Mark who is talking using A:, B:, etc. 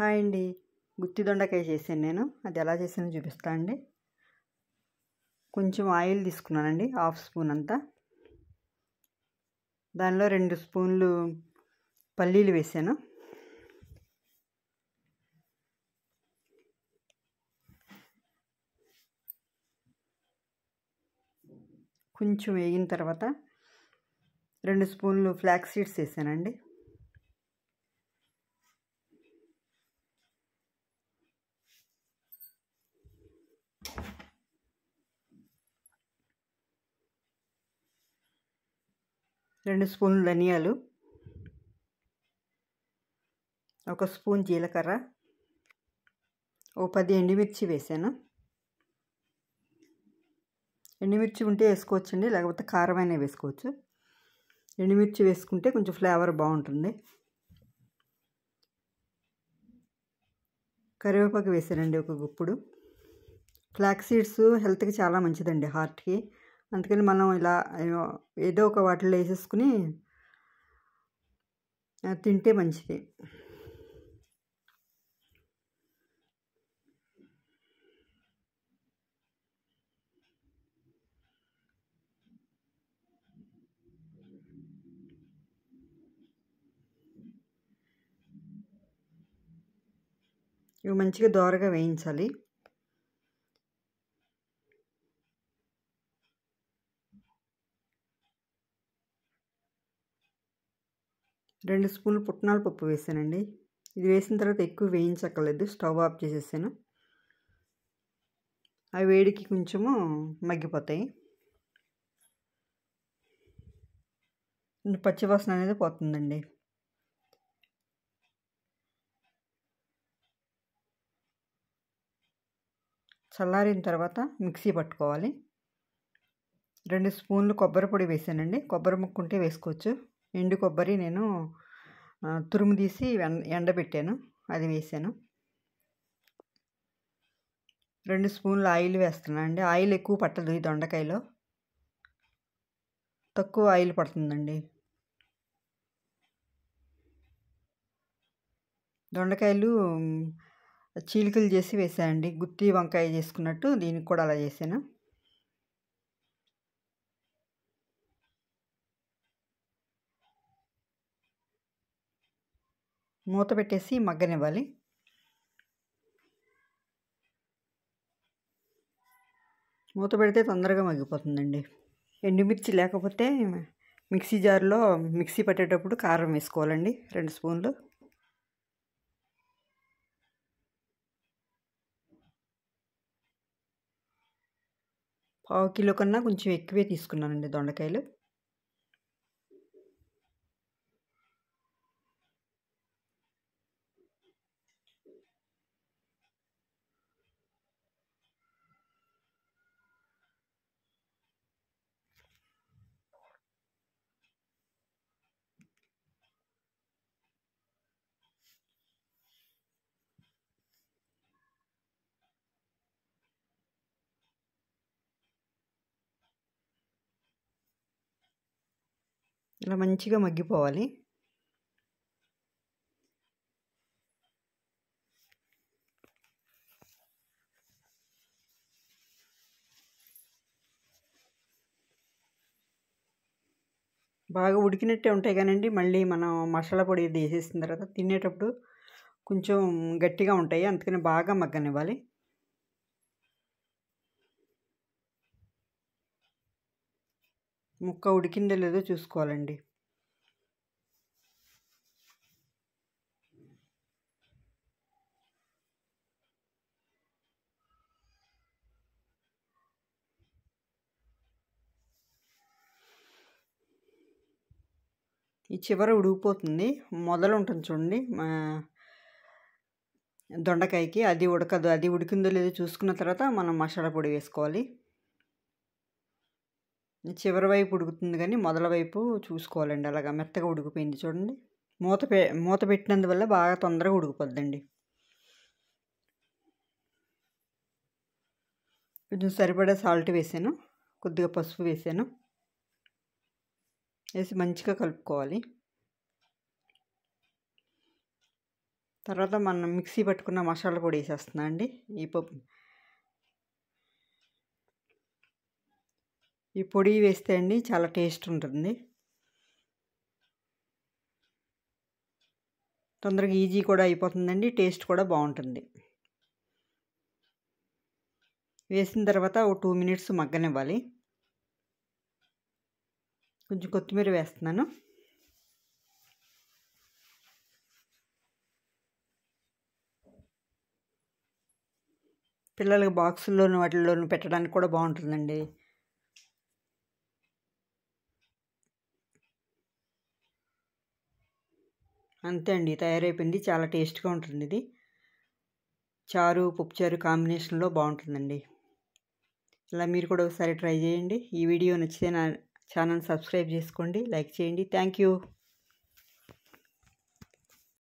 A: hi అండి గుత్తి దొండకాయ చేశాను నేను అది ఎలా చేసానో చూపిస్తా అండి కొంచెం ఆయిల్ తీసుకున్నానండి హాఫ్ స్పూన్ అంతా దానిలో రెండు స్పూన్లు పల్లీలు వేసాను కొంచెం వేగిన తర్వాత రెండు స్పూన్లు ఫ్లాక్స్ సీడ్స్ వేసానండి రెండు స్పూన్లు ధనియాలు ఒక స్పూన్ జీలకర్ర ఓ పది ఎండుమిర్చి వేసాను ఎండుమిర్చి ఉంటే వేసుకోవచ్చండి లేకపోతే కారమైన వేసుకోవచ్చు ఎండుమిర్చి వేసుకుంటే కొంచెం ఫ్లేవర్ బాగుంటుంది కరివేపాకు వేసానండి ఒక గుప్పుడు ఫ్లాక్ సీడ్స్ హెల్త్కి చాలా మంచిదండి హార్ట్కి అందుకని మనం ఇలా ఏదో ఒక వాటిలో వేసేసుకుని తింటే మంచిది ఇవి మంచిగా దోరగా వేయించాలి రెండు స్పూన్లు పుట్నాల పప్పు వేసానండి ఇది వేసిన తర్వాత ఎక్కువ వేయించక్కర్లేదు స్టవ్ ఆఫ్ చేసేసాను అవి వేడికి కొంచెము మగ్గిపోతాయి పచ్చివాసన అనేది పోతుందండి చల్లారిన తర్వాత మిక్సీ పట్టుకోవాలి రెండు స్పూన్లు కొబ్బరి పొడి వేసానండి కొబ్బరి ముక్కుంటే వేసుకోవచ్చు ఎండు కొబ్బరి నేను తురుము తీసి ఎండబెట్టాను అది వేసాను రెండు స్పూన్ల ఆయిల్ వేస్తున్నా అండి ఆయిల్ ఎక్కువ పట్టదు ఈ దొండకాయలో తక్కువ ఆయిల్ పడుతుందండి దొండకాయలు చీలికలు చేసి వేసాయండి గుత్తి వంకాయ చేసుకున్నట్టు దీనికి కూడా అలా చేశాను మూత పెట్టేసి మగ్గనివ్వాలి మూత పెడితే తొందరగా మగ్గిపోతుందండి ఎండుమిర్చి లేకపోతే మిక్సీ జార్లో మిక్సీ పట్టేటప్పుడు కారం వేసుకోవాలండి రెండు స్పూన్లు పావు కిలో కన్నా కొంచెం ఎక్కువే తీసుకున్నానండి దొండకాయలు ఇలా మంచిగా మగ్గిపోవాలి బాగా ఉడికినట్టే ఉంటాయి కానండి మళ్ళీ మనం మసాలా పొడి వేసేసిన తర్వాత తినేటప్పుడు కొంచెం గట్టిగా ఉంటాయి అందుకని బాగా మగ్గనివ్వాలి ముక్క ఉడికిందో లేదో చూసుకోవాలండి ఈ చివర ఉడికిపోతుంది మొదలు ఉంటుంది చూడండి దొండకాయకి అది ఉడకదు అది ఉడికిందో లేదో చూసుకున్న తర్వాత మనం మసాలా పొడి వేసుకోవాలి చివరి వైపు ఉడుకుతుంది కానీ మొదల వైపు చూసుకోవాలండి అలాగా మెత్తగా ఉడికిపోయింది చూడండి మూత పె మూత పెట్టినందువల్ల బాగా తొందరగా ఉడికిపోద్దండి కొంచెం సరిపడే సాల్ట్ వేసాను కొద్దిగా పసుపు వేసాను వేసి మంచిగా కలుపుకోవాలి తర్వాత మనం మిక్సీ పట్టుకున్న మసాలా పొడి వేసేస్తున్నా అండి ఈ పప్పు ఈ పొడి వేస్తే అండి చాలా టేస్ట్ ఉంటుంది తొందరగా ఈజీ కూడా అయిపోతుందండి టేస్ట్ కూడా బాగుంటుంది వేసిన తర్వాత ఓ టూ మినిట్స్ మగ్గనివ్వాలి కొంచెం కొత్తిమీర వేస్తున్నాను పిల్లలకి బాక్సుల్లోను వాటిల్లోను పెట్టడానికి కూడా బాగుంటుందండి అంతే అండి తయారైపోయింది చాలా టేస్ట్గా ఉంటుంది ఇది చారు పుప్పుచారు కాంబినేషన్లో బాగుంటుందండి ఇలా మీరు కూడా ఒకసారి ట్రై చేయండి ఈ వీడియో నచ్చితే నా ఛానల్ సబ్స్క్రైబ్ చేసుకోండి లైక్ చేయండి థ్యాంక్ యూ